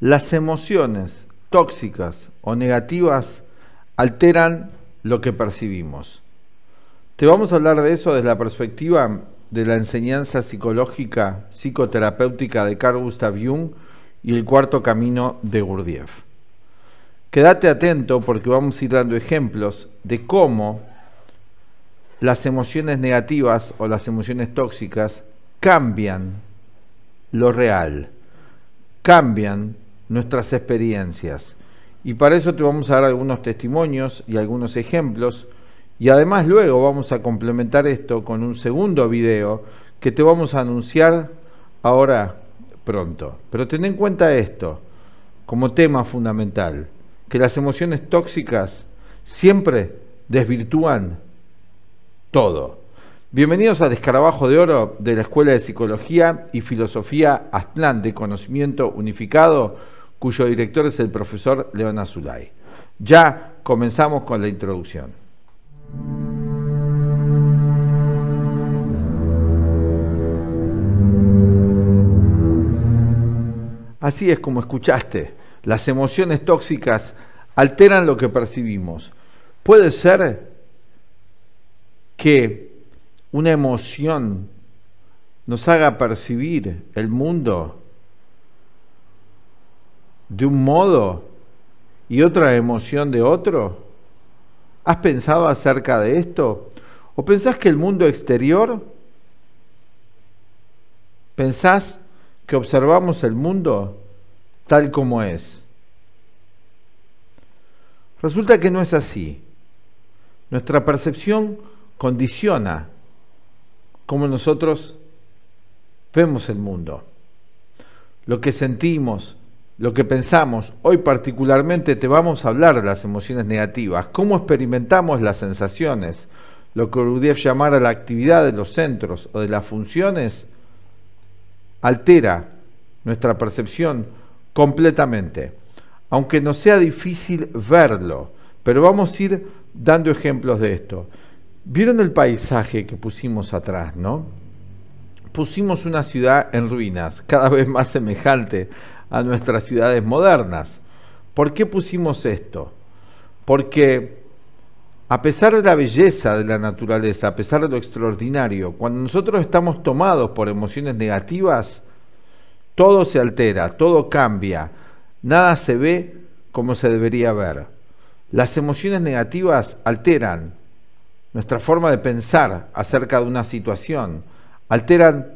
Las emociones tóxicas o negativas alteran lo que percibimos. Te vamos a hablar de eso desde la perspectiva de la enseñanza psicológica psicoterapéutica de Carl Gustav Jung y el cuarto camino de Gurdjieff. Quédate atento porque vamos a ir dando ejemplos de cómo las emociones negativas o las emociones tóxicas cambian lo real, cambian nuestras experiencias. Y para eso te vamos a dar algunos testimonios y algunos ejemplos. Y además luego vamos a complementar esto con un segundo video que te vamos a anunciar ahora pronto. Pero ten en cuenta esto como tema fundamental, que las emociones tóxicas siempre desvirtúan todo. Bienvenidos al Escarabajo de Oro de la Escuela de Psicología y Filosofía Aztlán de Conocimiento Unificado cuyo director es el profesor León Azulay. Ya comenzamos con la introducción. Así es como escuchaste, las emociones tóxicas alteran lo que percibimos. Puede ser que una emoción nos haga percibir el mundo de un modo y otra emoción de otro? ¿Has pensado acerca de esto? ¿O pensás que el mundo exterior? ¿Pensás que observamos el mundo tal como es? Resulta que no es así. Nuestra percepción condiciona cómo nosotros vemos el mundo, lo que sentimos, lo que pensamos. Hoy particularmente te vamos a hablar de las emociones negativas, cómo experimentamos las sensaciones, lo que llamar llamara la actividad de los centros o de las funciones, altera nuestra percepción completamente, aunque no sea difícil verlo, pero vamos a ir dando ejemplos de esto. ¿Vieron el paisaje que pusimos atrás, no? Pusimos una ciudad en ruinas, cada vez más semejante a nuestras ciudades modernas. ¿Por qué pusimos esto? Porque a pesar de la belleza de la naturaleza, a pesar de lo extraordinario, cuando nosotros estamos tomados por emociones negativas, todo se altera, todo cambia, nada se ve como se debería ver. Las emociones negativas alteran nuestra forma de pensar acerca de una situación, alteran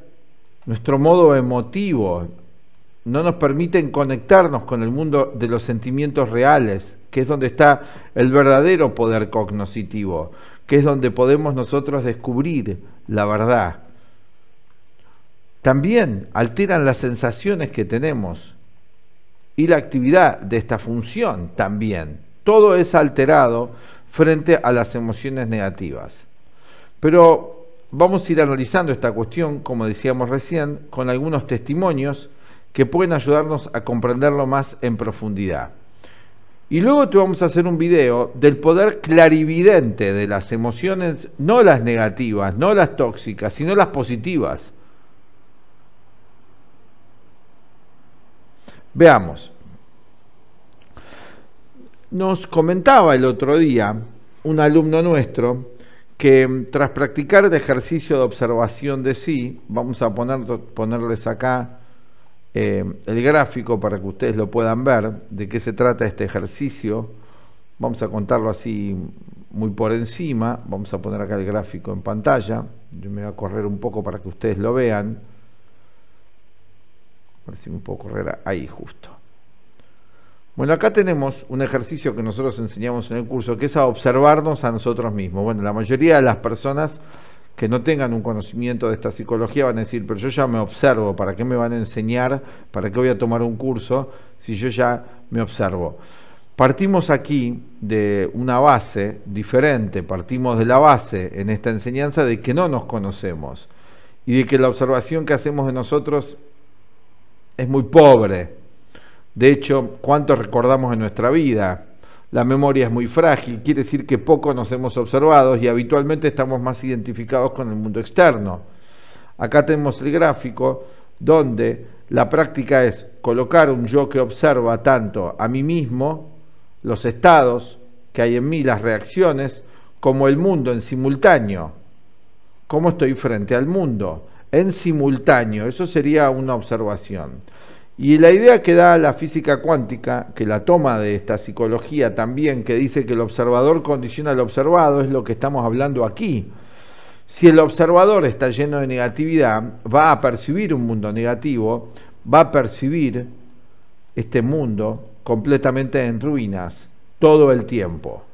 nuestro modo emotivo, no nos permiten conectarnos con el mundo de los sentimientos reales, que es donde está el verdadero poder cognoscitivo, que es donde podemos nosotros descubrir la verdad. También alteran las sensaciones que tenemos y la actividad de esta función también. Todo es alterado frente a las emociones negativas. Pero vamos a ir analizando esta cuestión, como decíamos recién, con algunos testimonios que pueden ayudarnos a comprenderlo más en profundidad. Y luego te vamos a hacer un video del poder clarividente de las emociones, no las negativas, no las tóxicas, sino las positivas. Veamos. Nos comentaba el otro día un alumno nuestro que tras practicar el ejercicio de observación de sí, vamos a poner, ponerles acá eh, el gráfico para que ustedes lo puedan ver, de qué se trata este ejercicio. Vamos a contarlo así muy por encima. Vamos a poner acá el gráfico en pantalla. Yo me voy a correr un poco para que ustedes lo vean. A ver si me puedo correr ahí justo. Bueno, acá tenemos un ejercicio que nosotros enseñamos en el curso, que es a observarnos a nosotros mismos. Bueno, la mayoría de las personas que no tengan un conocimiento de esta psicología van a decir, pero yo ya me observo, ¿para qué me van a enseñar? ¿Para qué voy a tomar un curso si yo ya me observo? Partimos aquí de una base diferente, partimos de la base en esta enseñanza de que no nos conocemos y de que la observación que hacemos de nosotros es muy pobre. De hecho, ¿cuánto recordamos en nuestra vida? La memoria es muy frágil, quiere decir que poco nos hemos observado y habitualmente estamos más identificados con el mundo externo. Acá tenemos el gráfico donde la práctica es colocar un yo que observa tanto a mí mismo, los estados que hay en mí, las reacciones, como el mundo en simultáneo. ¿Cómo estoy frente al mundo? En simultáneo, eso sería una observación. Y la idea que da la física cuántica, que la toma de esta psicología también, que dice que el observador condiciona al observado, es lo que estamos hablando aquí. Si el observador está lleno de negatividad, va a percibir un mundo negativo, va a percibir este mundo completamente en ruinas todo el tiempo.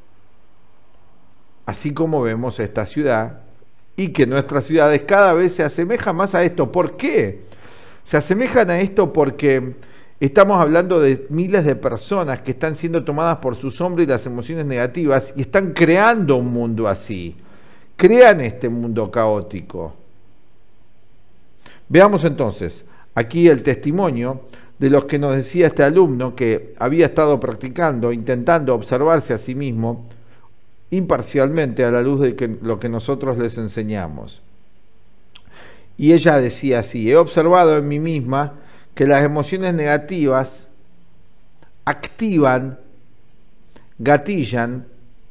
Así como vemos esta ciudad y que nuestras ciudades cada vez se asemeja más a esto. ¿Por qué? Se asemejan a esto porque estamos hablando de miles de personas que están siendo tomadas por su sombra y las emociones negativas y están creando un mundo así. Crean este mundo caótico. Veamos entonces aquí el testimonio de los que nos decía este alumno que había estado practicando, intentando observarse a sí mismo imparcialmente a la luz de lo que nosotros les enseñamos. Y ella decía así, he observado en mí misma que las emociones negativas activan, gatillan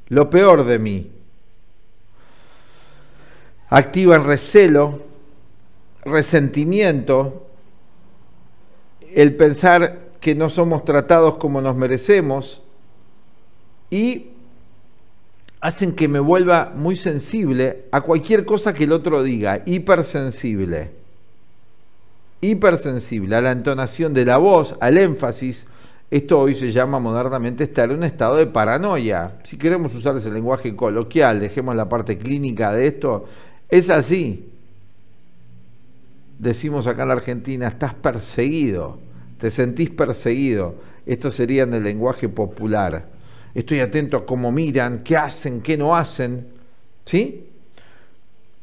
lo peor de mí. Activan recelo, resentimiento, el pensar que no somos tratados como nos merecemos y hacen que me vuelva muy sensible a cualquier cosa que el otro diga, hipersensible. Hipersensible a la entonación de la voz, al énfasis. Esto hoy se llama modernamente estar en un estado de paranoia. Si queremos usar ese lenguaje coloquial, dejemos la parte clínica de esto, es así. Decimos acá en la Argentina, estás perseguido, te sentís perseguido. Esto sería en el lenguaje popular estoy atento a cómo miran, qué hacen, qué no hacen, ¿sí?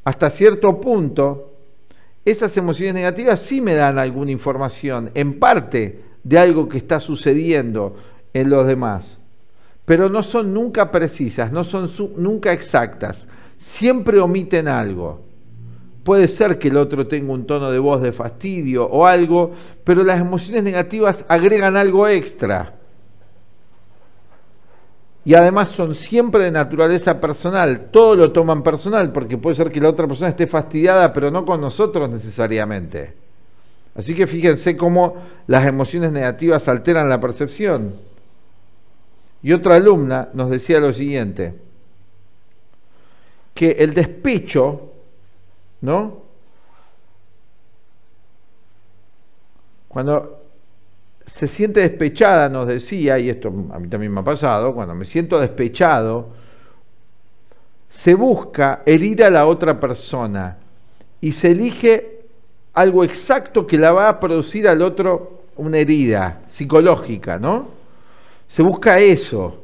Hasta cierto punto, esas emociones negativas sí me dan alguna información, en parte, de algo que está sucediendo en los demás, pero no son nunca precisas, no son nunca exactas, siempre omiten algo. Puede ser que el otro tenga un tono de voz de fastidio o algo, pero las emociones negativas agregan algo extra y además son siempre de naturaleza personal, todo lo toman personal, porque puede ser que la otra persona esté fastidiada, pero no con nosotros necesariamente. Así que fíjense cómo las emociones negativas alteran la percepción. Y otra alumna nos decía lo siguiente, que el despecho, ¿no? Cuando se siente despechada, nos decía, y esto a mí también me ha pasado, cuando me siento despechado, se busca herir a la otra persona y se elige algo exacto que la va a producir al otro una herida psicológica, ¿no? Se busca eso.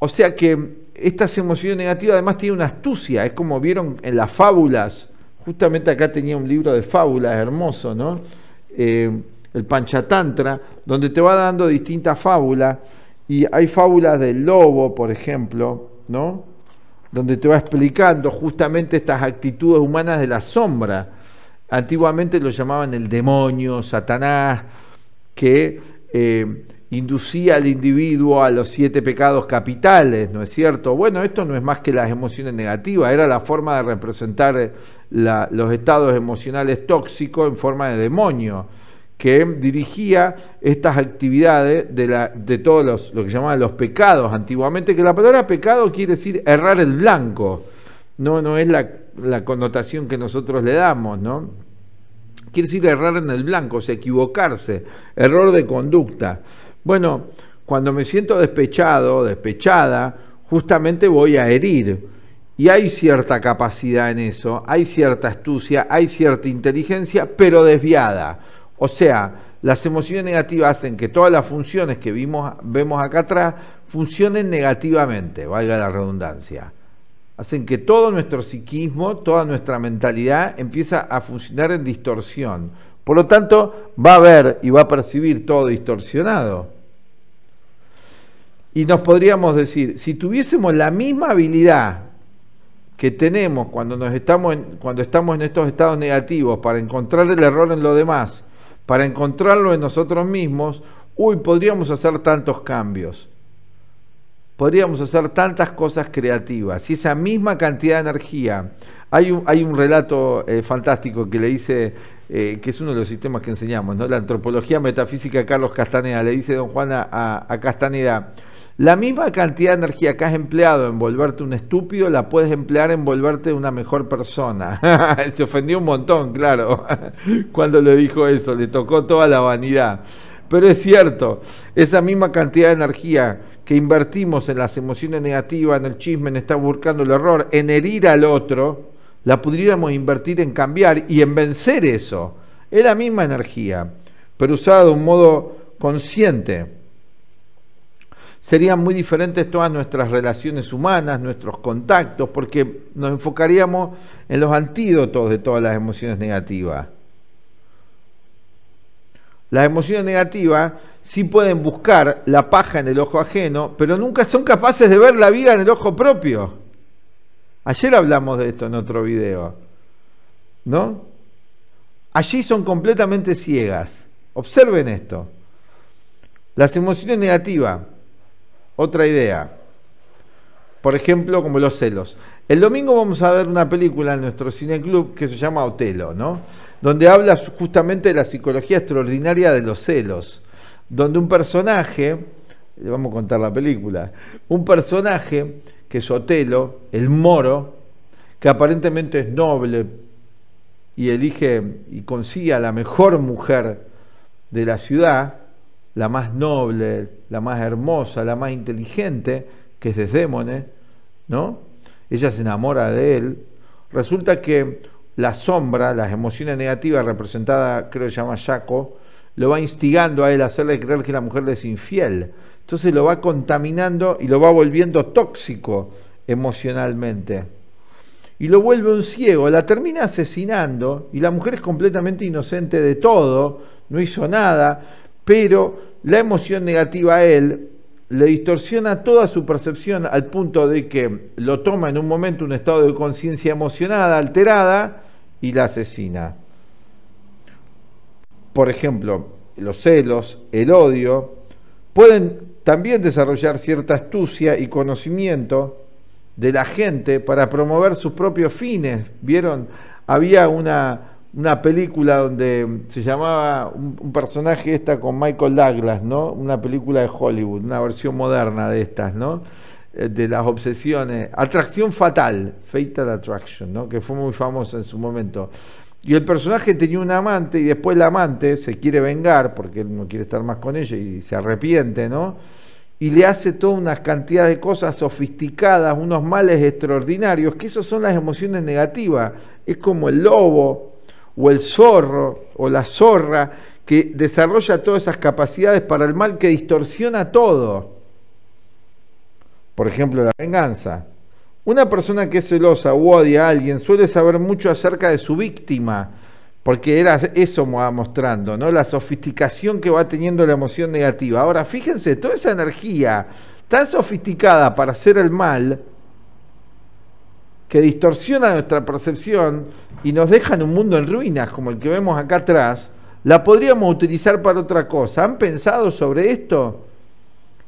O sea que estas emociones negativas además tienen una astucia, es como vieron en las fábulas, justamente acá tenía un libro de fábulas hermoso, ¿no? Eh, el Panchatantra, donde te va dando distintas fábulas. Y hay fábulas del lobo, por ejemplo, ¿no? donde te va explicando justamente estas actitudes humanas de la sombra. Antiguamente lo llamaban el demonio, Satanás, que eh, inducía al individuo a los siete pecados capitales, ¿no es cierto? Bueno, esto no es más que las emociones negativas, era la forma de representar eh, los estados emocionales tóxicos en forma de demonio que dirigía estas actividades de, todos los, lo que llamaban los pecados antiguamente, que la palabra pecado quiere decir errar el blanco, no, no es la, la connotación que nosotros le damos, ¿no? Quiere decir errar en el blanco, o sea, equivocarse, error de conducta. Bueno, cuando me siento despechado, despechada, justamente voy a herir. Y hay cierta capacidad en eso, hay cierta astucia, hay cierta inteligencia, pero desviada. O sea, las emociones negativas hacen que todas las funciones que vimos, vemos acá atrás funcionen negativamente, valga la redundancia. Hacen que todo nuestro psiquismo, toda nuestra mentalidad empieza a funcionar en distorsión. Por lo tanto, va a ver y va a percibir todo distorsionado. Y nos podríamos decir, si tuviésemos la misma habilidad que tenemos cuando, nos estamos cuando estamos en estos estados negativos para encontrar el error en lo demás, para encontrarlo en nosotros mismos, uy, podríamos hacer tantos cambios, podríamos hacer tantas cosas creativas. Y esa misma cantidad de energía, hay un, relato eh, fantástico que le dice, eh, que es uno de los sistemas que enseñamos, la antropología metafísica Carlos Castaneda, le dice don Juan a, a Castaneda, la misma cantidad de energía que has empleado en volverte un estúpido, la puedes emplear en volverte una mejor persona. Se ofendió un montón, claro, cuando le dijo eso, le tocó toda la vanidad. Pero es cierto, esa misma cantidad de energía que invertimos en las emociones negativas, en el chisme, en estar buscando el error, en herir al otro, la pudiéramos invertir en cambiar y en vencer eso. Es la misma energía, pero usada de un modo consciente serían muy diferentes todas nuestras relaciones humanas, nuestros contactos, porque nos enfocaríamos en los antídotos de todas las emociones negativas. Las emociones negativas sí pueden buscar la paja en el ojo ajeno, pero nunca son capaces de ver la vida en el ojo propio. Ayer hablamos de esto en otro video, ¿no? Allí son completamente ciegas. Observen esto. Las emociones negativas otra idea. Por ejemplo, como los celos. El domingo vamos a ver una película en nuestro cineclub que se llama Otelo, ¿no? Donde habla justamente de la psicología extraordinaria de los celos. Donde un personaje, le vamos a contar la película, un personaje que es Otelo, el moro, que aparentemente es noble y elige y consigue a la mejor mujer de la ciudad, la más noble, la más hermosa, la más inteligente, que es Desdémone, ¿no? Ella se enamora de él. Resulta que la sombra, las emociones negativas representada, creo que se llama Jaco, lo va instigando a él a hacerle creer que la mujer le es infiel. Entonces lo va contaminando y lo va volviendo tóxico emocionalmente. Y lo vuelve un ciego, la termina asesinando y la mujer es completamente inocente de todo, no hizo nada, pero la emoción negativa a él le distorsiona toda su percepción al punto de que lo toma en un momento un estado de conciencia emocionada, alterada, y la asesina. Por ejemplo, los celos, el odio, pueden también desarrollar cierta astucia y conocimiento de la gente para promover sus propios fines. Vieron, había una una película donde se llamaba un, personaje esta con Michael Douglas, ¿no? Una película de Hollywood, una versión moderna de estas, ¿no? Eh, de las obsesiones. Atracción fatal, Fatal Attraction, ¿no? Que fue muy famosa en su momento. Y el personaje tenía un amante y después el amante se quiere vengar porque él no quiere estar más con ella y se arrepiente, ¿no? Y le hace toda una cantidad de cosas sofisticadas, unos males extraordinarios, que esas son las emociones negativas. Es como el lobo, o el zorro o la zorra que desarrolla todas esas capacidades para el mal que distorsiona todo. Por ejemplo, la venganza. Una persona que es celosa o odia a alguien suele saber mucho acerca de su víctima, porque era eso va mostrando, ¿no? La sofisticación que va teniendo la emoción negativa. Ahora, fíjense, toda esa energía tan sofisticada para hacer el mal, que distorsiona nuestra percepción y nos deja en un mundo en ruinas, como el que vemos acá atrás, la podríamos utilizar para otra cosa. ¿Han pensado sobre esto?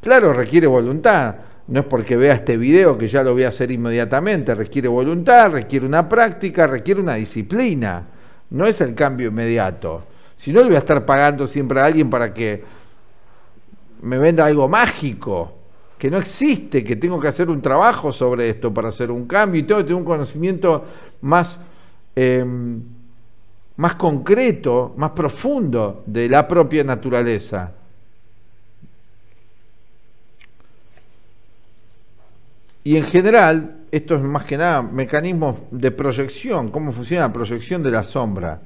Claro, requiere voluntad. No es porque vea este video que ya lo voy a hacer inmediatamente. Requiere voluntad, requiere una práctica, requiere una disciplina. No es el cambio inmediato. Si no, le voy a estar pagando siempre a alguien para que me venda algo mágico que no existe, que tengo que hacer un trabajo sobre esto para hacer un cambio y tengo que tener un conocimiento más, em, más concreto, más profundo de la propia naturaleza. Y en general, esto es más que nada mecanismos de proyección, cómo funciona la proyección de la sombra.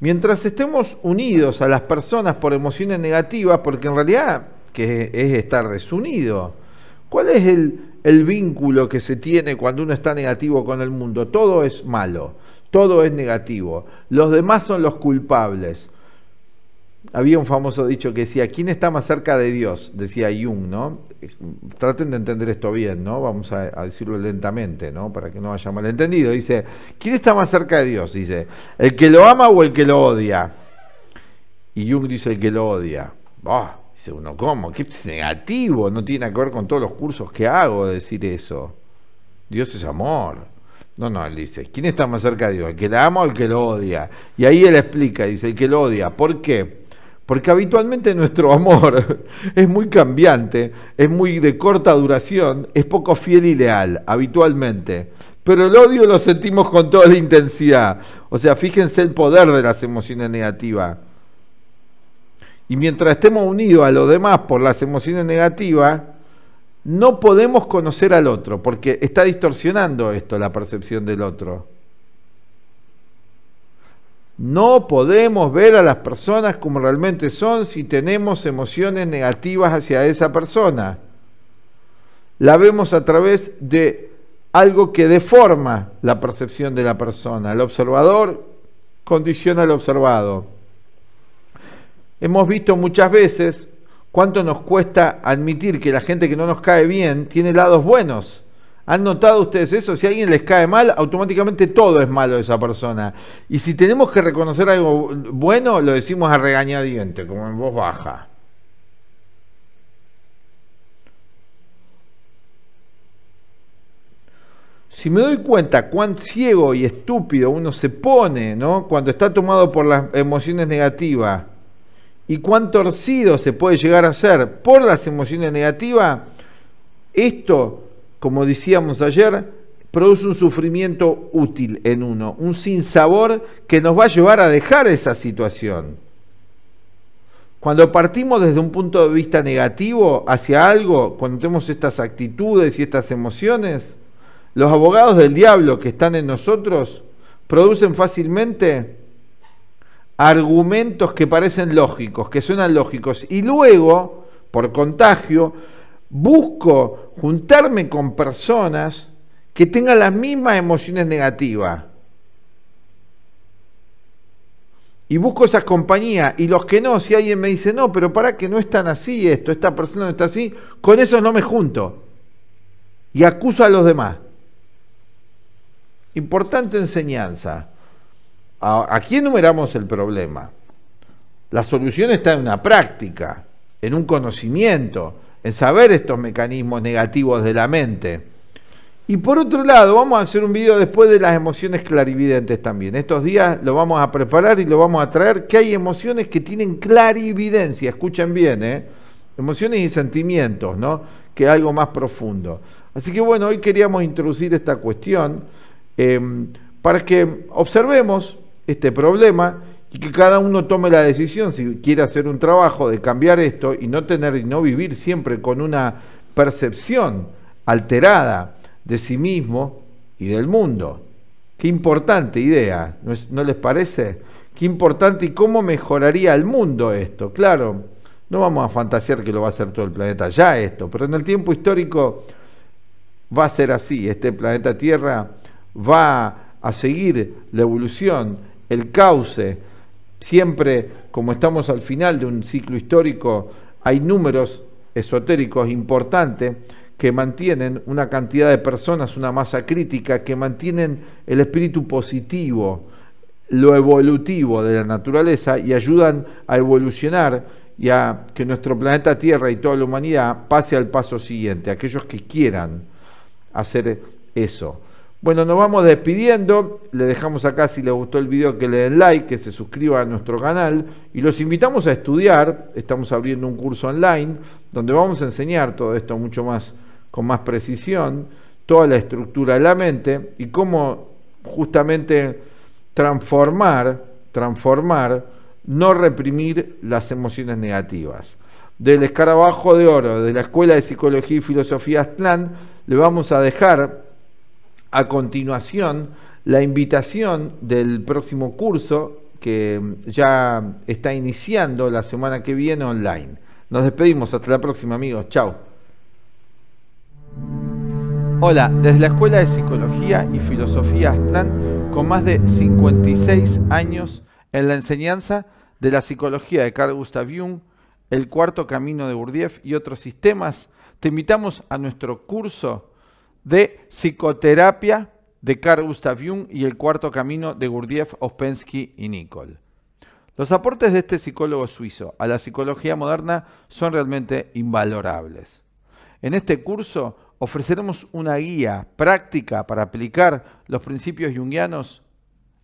Mientras estemos unidos a las personas por emociones negativas, porque en realidad que es estar desunido. ¿Cuál es el, vínculo que se tiene cuando uno está negativo con el mundo? Todo es malo, todo es negativo. Los demás son los culpables. Había un famoso dicho que decía, ¿quién está más cerca de Dios? Decía Jung, ¿no? Eh, traten de entender esto bien, ¿no? Vamos a, decirlo lentamente, ¿no? Para que no haya malentendido. Dice, ¿quién está más cerca de Dios? Dice, ¿el que lo ama o el que lo odia? Y Jung dice, el que lo odia. Bah, Dice uno, ¿cómo? ¿Qué es negativo? No tiene que ver con todos los cursos que hago decir eso. Dios es amor. No, no, él dice, ¿quién está más cerca de Dios? ¿El que la ama o el que lo odia? Y ahí él explica, dice, el que lo odia. ¿Por qué? Porque habitualmente nuestro amor es muy cambiante, es muy de corta duración, es poco fiel y leal, habitualmente. Pero el odio lo sentimos con toda la intensidad. O sea, fíjense el poder de las emociones negativas y mientras estemos unidos a los demás por las emociones negativas, no podemos conocer al otro, porque está distorsionando esto la percepción del otro. No podemos ver a las personas como realmente son si tenemos emociones negativas hacia esa persona. La vemos a través de algo que deforma la percepción de la persona. El observador condiciona al observado. Hemos visto muchas veces cuánto nos cuesta admitir que la gente que no nos cae bien tiene lados buenos. ¿Han notado ustedes eso? Si a alguien les cae mal, automáticamente todo es malo de esa persona. Y si tenemos que reconocer algo bueno, lo decimos a regañadiente, como en voz baja. Si me doy cuenta cuán ciego y estúpido uno se pone, Cuando está tomado por las emociones negativas, y cuán torcido se puede llegar a ser por las emociones negativas, esto, como decíamos ayer, produce un sufrimiento útil en uno, un sinsabor que nos va a llevar a dejar esa situación. Cuando partimos desde un punto de vista negativo hacia algo, cuando tenemos estas actitudes y estas emociones, los abogados del diablo que están en nosotros producen fácilmente argumentos que parecen lógicos, que suenan lógicos, y luego, por contagio, busco juntarme con personas que tengan las mismas emociones negativas. Y busco esas compañías. Y los que no, si alguien me dice, no, pero para que no están así esto, esta persona no está así, con esos no me junto. Y acuso a los demás. Importante enseñanza. Ah, aquí enumeramos el problema. La solución está en una práctica, en un conocimiento, en saber estos mecanismos negativos de la mente. Y por otro lado, vamos a hacer un video después de las emociones clarividentes también. Estos días lo vamos a preparar y lo vamos a traer, que hay emociones que tienen clarividencia, escuchen bien, ¿eh? emociones y sentimientos, ¿no? Que es algo más profundo. Así que bueno, hoy queríamos introducir esta cuestión eh, para que observemos este problema y que cada uno tome la decisión si quiere hacer un trabajo de cambiar esto y no tener y no vivir siempre con una percepción alterada de sí mismo y del mundo. Qué importante idea, ¿no, les parece? Qué importante y cómo mejoraría el mundo esto. Claro, no vamos a fantasear que lo va a hacer todo el planeta ya esto, pero en el tiempo histórico va a ser así. Este planeta Tierra va a seguir la evolución el cauce. Siempre, como estamos al final de un ciclo histórico, hay números esotéricos importantes que mantienen una cantidad de personas, una masa crítica, que mantienen el espíritu positivo, lo evolutivo de la naturaleza y ayudan a evolucionar y a que nuestro planeta Tierra y toda la humanidad pase al paso siguiente, aquellos que quieran hacer eso. Bueno, nos vamos despidiendo. Le dejamos acá si le gustó el video que le den like, que se suscriba a nuestro canal y los invitamos a estudiar. Estamos abriendo un curso online donde vamos a enseñar todo esto mucho más con más precisión, toda la estructura de la mente y cómo justamente transformar, transformar, no reprimir las emociones negativas. Del escarabajo de oro de la Escuela de Psicología y Filosofía Aztlán le vamos a dejar a continuación la invitación del próximo curso que mm, ya está iniciando la semana que viene online. Nos despedimos, hasta la próxima amigos, chao. Hola, desde la Escuela de Psicología y Filosofía Aztlán, con más de 56 años en la enseñanza de la psicología de Carl Gustav Jung, el cuarto camino de Bourdieu y otros sistemas, te invitamos a nuestro curso de Psicoterapia de Carl Gustav Jung y El Cuarto Camino de Gurdjieff, Ospensky y Nicol. Los aportes de este psicólogo suizo a la psicología moderna son realmente invalorables. En este curso ofreceremos una guía práctica para aplicar los principios jungianos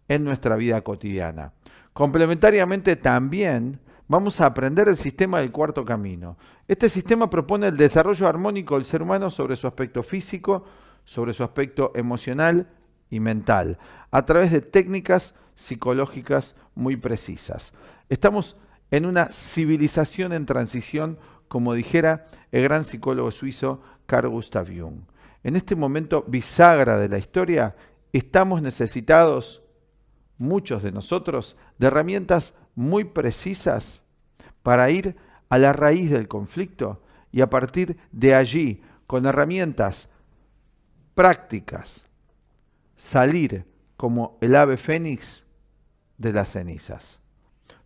en nuestra vida cotidiana. Complementariamente también vamos a aprender el sistema del cuarto camino. Este sistema propone el desarrollo armónico del ser humano sobre su aspecto físico, sobre su aspecto emocional y mental, a través de técnicas psicológicas muy precisas. Estamos en una civilización en transición, como dijera el gran psicólogo suizo Carl Gustav Jung. En este momento bisagra de la historia, estamos necesitados, muchos de nosotros, de herramientas muy precisas para ir a la raíz del conflicto y a partir de allí, con herramientas prácticas, salir como el ave fénix de las cenizas.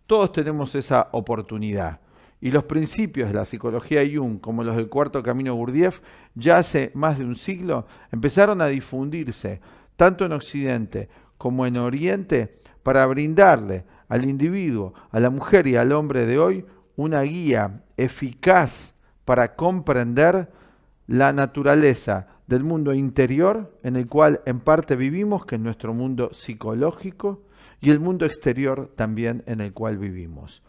Todos tenemos esa oportunidad y los principios de la psicología Jung, como los del cuarto camino Gurdjieff, ya hace más de un siglo empezaron a difundirse tanto en Occidente como en Oriente para brindarle al individuo, a la mujer y al hombre de hoy una guía eficaz para comprender la naturaleza del mundo interior en el cual en parte vivimos, que es nuestro mundo psicológico, y el mundo exterior también en el cual vivimos.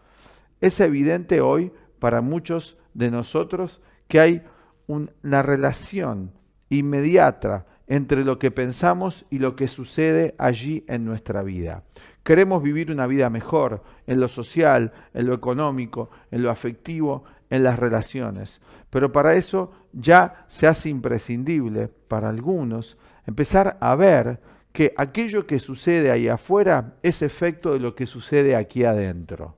Es evidente hoy para muchos de nosotros que hay una relación inmediata entre lo que pensamos y lo que sucede allí en nuestra vida. Queremos vivir una vida mejor en lo social, en lo económico, en lo afectivo, en las relaciones. Pero para eso ya se hace imprescindible para algunos empezar a ver que aquello que sucede ahí afuera es efecto de lo que sucede aquí adentro.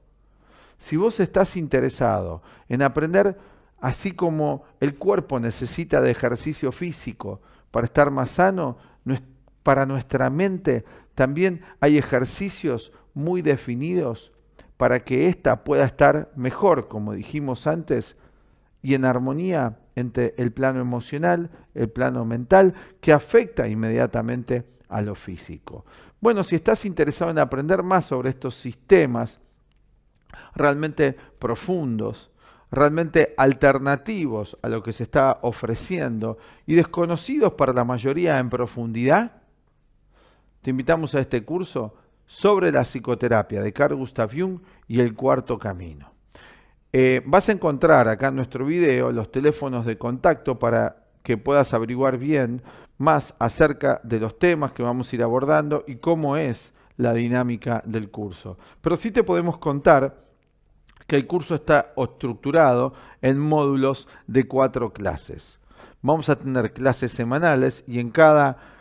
Si vos estás interesado en aprender así como el cuerpo necesita de ejercicio físico para estar más sano, para nuestra mente también hay ejercicios muy definidos para que ésta pueda estar mejor, como dijimos antes, y en armonía entre el plano emocional, el plano mental, que afecta inmediatamente a lo físico. Bueno, si estás interesado en aprender más sobre estos sistemas realmente profundos, realmente alternativos a lo que se está ofreciendo y desconocidos para la mayoría en profundidad, te invitamos a este curso sobre la psicoterapia de Carl Gustav Jung y el cuarto camino. Eh, vas a encontrar acá en nuestro video los teléfonos de contacto para que puedas averiguar bien más acerca de los temas que vamos a ir abordando y cómo es la dinámica del curso. Pero sí te podemos contar que el curso está estructurado en módulos de cuatro clases. Vamos a tener clases semanales y en cada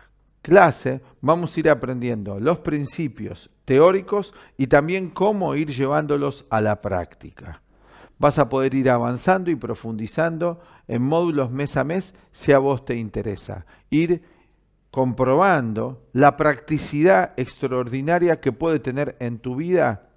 clase vamos a ir aprendiendo los principios teóricos y también cómo ir llevándolos a la práctica. Vas a poder ir avanzando y profundizando en módulos mes a mes si a vos te interesa. Ir comprobando la practicidad extraordinaria que puede tener en tu vida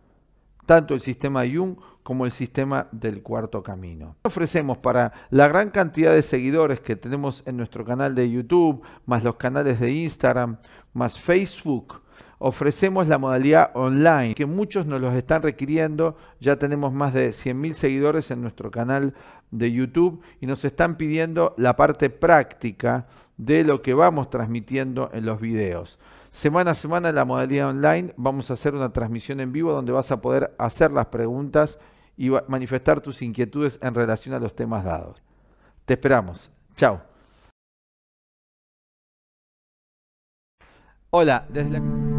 tanto el sistema Jung como el sistema del cuarto camino. Ofrecemos para la gran cantidad de seguidores que tenemos en nuestro canal de YouTube, más los canales de Instagram, más Facebook, ofrecemos la modalidad online, que muchos nos los están requiriendo. Ya tenemos más de 100.000 seguidores en nuestro canal de YouTube y nos están pidiendo la parte práctica de lo que vamos transmitiendo en los videos. Semana a semana en la modalidad online vamos a hacer una transmisión en vivo donde vas a poder hacer las preguntas y manifestar tus inquietudes en relación a los temas dados. Te esperamos. Chao. Hola, desde la...